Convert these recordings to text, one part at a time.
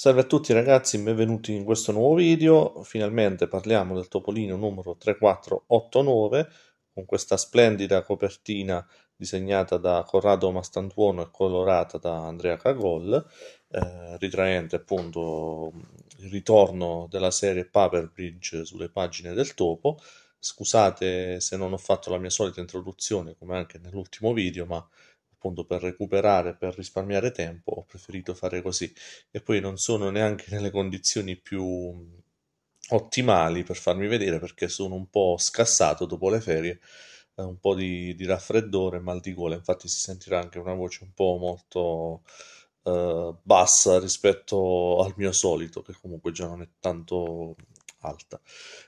Salve a tutti ragazzi, benvenuti in questo nuovo video. Finalmente parliamo del Topolino numero 3489 con questa splendida copertina disegnata da Corrado Mastantuono e colorata da Andrea Cagol, eh, ritraente appunto il ritorno della serie Paper Bridge sulle pagine del topo. Scusate se non ho fatto la mia solita introduzione come anche nell'ultimo video, ma appunto per recuperare, per risparmiare tempo, ho preferito fare così e poi non sono neanche nelle condizioni più ottimali per farmi vedere perché sono un po' scassato dopo le ferie, eh, un po' di, di raffreddore, mal di gola, infatti si sentirà anche una voce un po' molto eh, bassa rispetto al mio solito che comunque già non è tanto alta.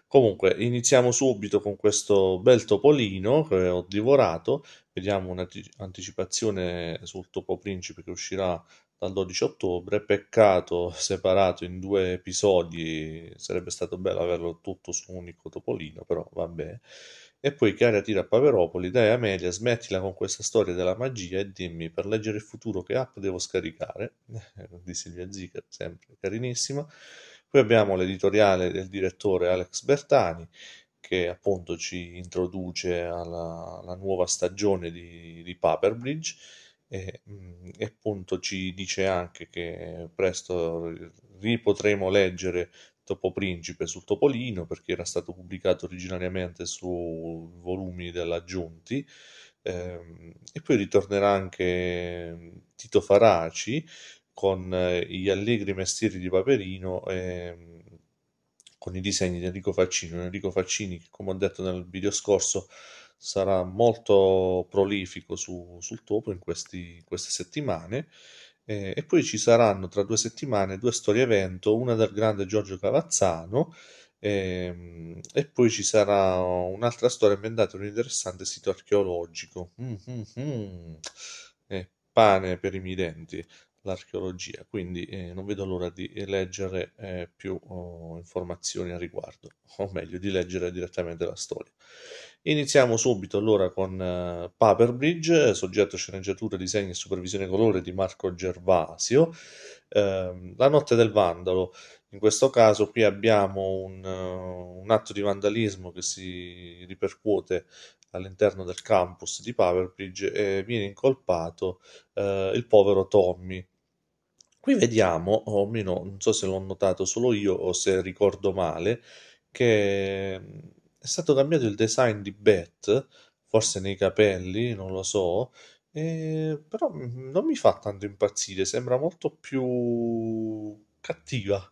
Comunque, iniziamo subito con questo bel topolino che ho divorato. Vediamo un'anticipazione sul Topo Principe che uscirà dal 12 ottobre. Peccato separato in due episodi, sarebbe stato bello averlo tutto su un unico topolino, però vabbè. E poi Chiara tira a Paveropoli, dai Amelia, smettila con questa storia della magia e dimmi per leggere il futuro che app devo scaricare, di Silvia Zica, sempre carinissima. Qui abbiamo l'editoriale del direttore Alex Bertani che appunto ci introduce alla, alla nuova stagione di, di Paperbridge e, mm, e, appunto ci dice anche che presto ripotremo leggere Topo Principe sul Topolino perché era stato pubblicato originariamente su volumi della ehm, e poi ritornerà anche mm, Tito Faraci con eh, gli allegri mestieri di Paperino e ehm, con i disegni di Enrico Faccini. Enrico Faccini, che come ho detto nel video scorso, sarà molto prolifico su, sul topo in questi, queste settimane. Eh, e poi ci saranno tra due settimane due storie evento, una del grande Giorgio Cavazzano. Eh, e poi ci sarà un'altra storia ambientata in un interessante sito archeologico. Mm-hmm. Eh, pane per i mirenti l'archeologia, quindi eh, non vedo l'ora di leggere eh, più oh, informazioni a riguardo, o meglio di leggere direttamente la storia. Iniziamo subito allora con eh, Paper Bridge, soggetto sceneggiatura, disegno e supervisione colore di Marco Gervasio, ehm, La notte del vandalo. In questo caso qui abbiamo un, uh, un atto di vandalismo che si ripercuote all'interno del campus di Powerbridge e viene incolpato eh, il povero Tommy. Qui vediamo, o almeno non so se l'ho notato solo io o se ricordo male, che mm, è stato cambiato il design di Beth, forse nei capelli, non lo so, eh, però mm, non mi fa tanto impazzire, sembra molto più cattiva.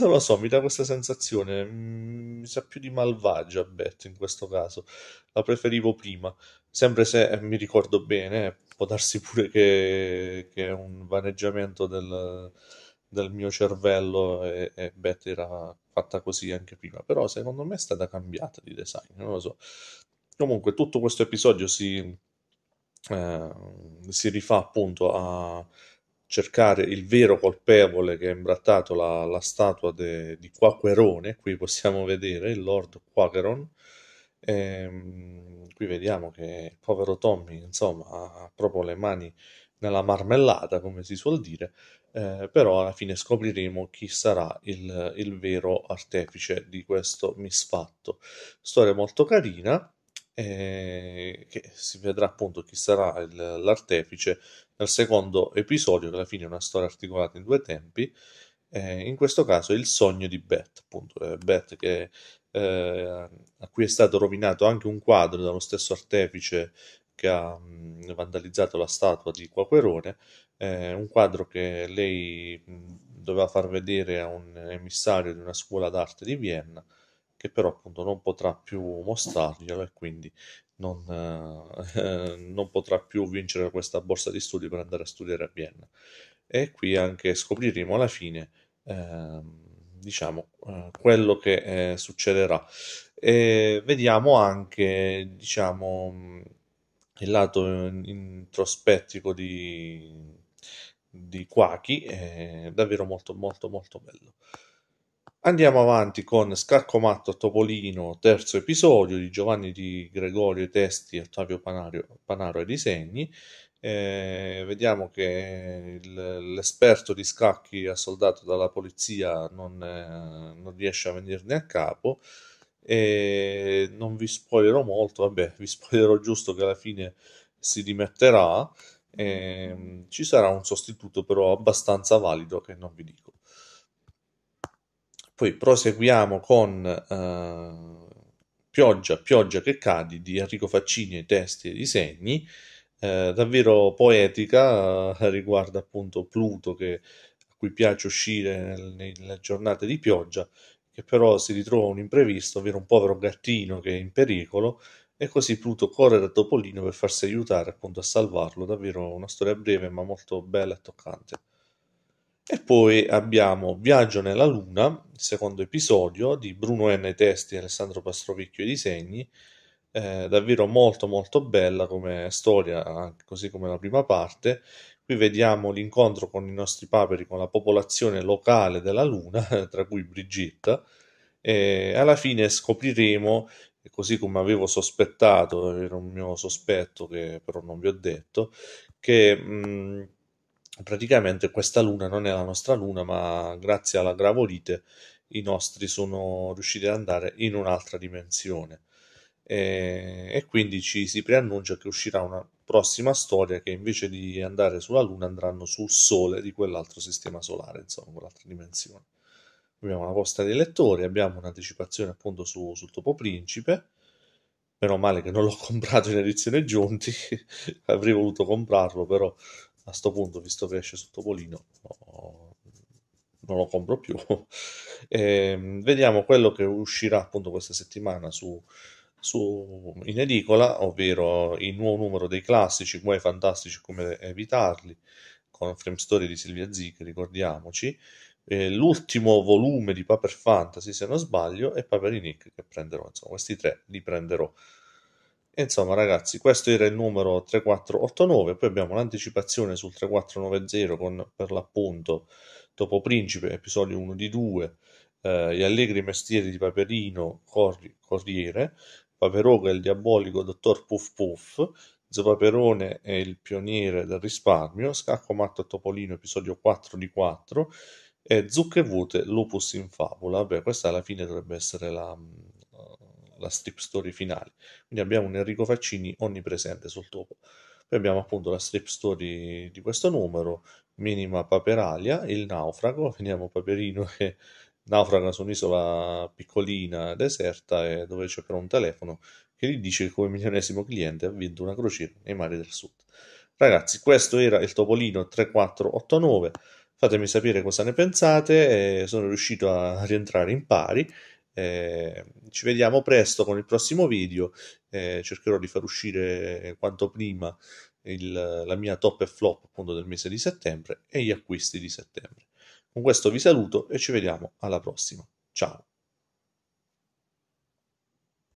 Non lo so, mi dà questa sensazione. Mm, mi sa più di malvagia Beth in questo caso. La preferivo prima. Sempre se eh, mi ricordo bene, può darsi pure che, che è un vaneggiamento del, del mio cervello e, e, Beth era fatta così anche prima. Però secondo me è stata cambiata di design, non lo so. Comunque tutto questo episodio si, eh, si rifà appunto a cercare il vero colpevole che ha imbrattato la, la statua de, di Quaquerone, qui possiamo vedere il Lord Quacheron, ehm, qui vediamo che il povero Tommy, insomma, ha proprio le mani nella marmellata, come si suol dire, eh, però alla fine scopriremo chi sarà il, il vero artefice di questo misfatto. Storia molto carina, eh, che si vedrà appunto chi sarà il, l'artefice nel secondo episodio, che alla fine è una storia articolata in due tempi. Eh, in questo caso il sogno di Beth, appunto, eh, Beth che, eh, a cui è stato rovinato anche un quadro dallo stesso artefice che ha mh, vandalizzato la statua di Quaquerone, eh, un quadro che lei mh, doveva far vedere a un emissario di una scuola d'arte di Vienna che però appunto non potrà più mostrarglielo e quindi non, eh, non potrà più vincere questa borsa di studi per andare a studiare a Vienna. E qui anche scopriremo alla fine, eh, diciamo, eh, quello che eh, succederà. E vediamo anche, diciamo, il lato introspettico di, di Quaki, è davvero molto, molto, molto bello. Andiamo avanti con Scacco Scaccomatto Topolino, terzo episodio di Giovanni Di Gregorio, testi Ottavio Panario, Panaro ai disegni. Eh, vediamo che il, l'esperto di scacchi assoldato dalla polizia non, eh, non riesce a venirne a capo. E non vi spoilerò molto, vabbè, vi spoilerò giusto che alla fine si dimetterà. Eh, ci sarà un sostituto però abbastanza valido che non vi dico. Poi proseguiamo con eh, Pioggia, pioggia che cadi di Enrico Faccini ai testi e ai disegni, eh, davvero poetica, eh, riguarda appunto Pluto che, a cui piace uscire nelle giornate di pioggia, che però si ritrova un imprevisto, ovvero un povero gattino che è in pericolo e così Pluto corre da Topolino per farsi aiutare appunto a salvarlo. Davvero una storia breve ma molto bella e toccante. Poi abbiamo Viaggio nella Luna, il secondo episodio di Bruno N. Testi e Alessandro Pastrovicchio e disegni. Eh, davvero molto molto bella come storia, così come la prima parte. Qui vediamo l'incontro con i nostri paperi, con la popolazione locale della Luna, tra cui Brigitta, e alla fine scopriremo, così come avevo sospettato, era un mio sospetto che però non vi ho detto, che mh, mm, praticamente questa luna non è la nostra luna, ma grazie alla gravolite i nostri sono riusciti ad andare in un'altra dimensione. E, e, quindi ci si preannuncia che uscirà una prossima storia che invece di andare sulla Luna andranno sul Sole di quell'altro sistema solare, insomma, quell'altra dimensione. Abbiamo la posta dei lettori, abbiamo un'anticipazione appunto su, sul Topo Principe. Meno male che non l'ho comprato in edizione Giunti, avrei voluto comprarlo, però a sto punto, visto che esce sul topolino, no, non lo compro più. e, ehm, vediamo quello che uscirà appunto questa settimana su, su, in edicola, ovvero il nuovo numero dei classici, guai fantastici come evitarli, con Frame Story di Silvia Zic, ricordiamoci. Eh, l'ultimo volume di Paper Fantasy, se non sbaglio, e Paperinik che prenderò. Insomma, questi tre li prenderò insomma, ragazzi, questo era il numero 3489. Poi abbiamo l'anticipazione sul 3490 con per l'appunto Topo Principe, episodio 1 di 2, eh, Gli allegri mestieri di Paperino, Corri, Corriere, Paperoga il diabolico Dottor Puff Puff, Zopaperone è il pioniere del risparmio, Scacco matto a Topolino, episodio 4 di 4, e Zucche vuote, Lupus in fabula. Beh, questa alla fine dovrebbe essere la la strip story finale. Quindi abbiamo un Enrico Faccini onnipresente sul topo. Poi abbiamo appunto la strip story di questo numero, minima paperalia, il naufrago, vediamo Paperino che naufraga su un'isola piccolina, deserta, dove c'è però un telefono che gli dice che come milionesimo cliente ha vinto una crociera nei mari del sud. Ragazzi, questo era il Topolino 3489. Fatemi sapere cosa ne pensate, sono riuscito a rientrare in pari eh, ci vediamo presto con il prossimo video. Eh, cercherò di far uscire quanto prima il, la mia top e flop appunto del mese di settembre e gli acquisti di settembre. Con questo vi saluto e ci vediamo alla prossima. Ciao!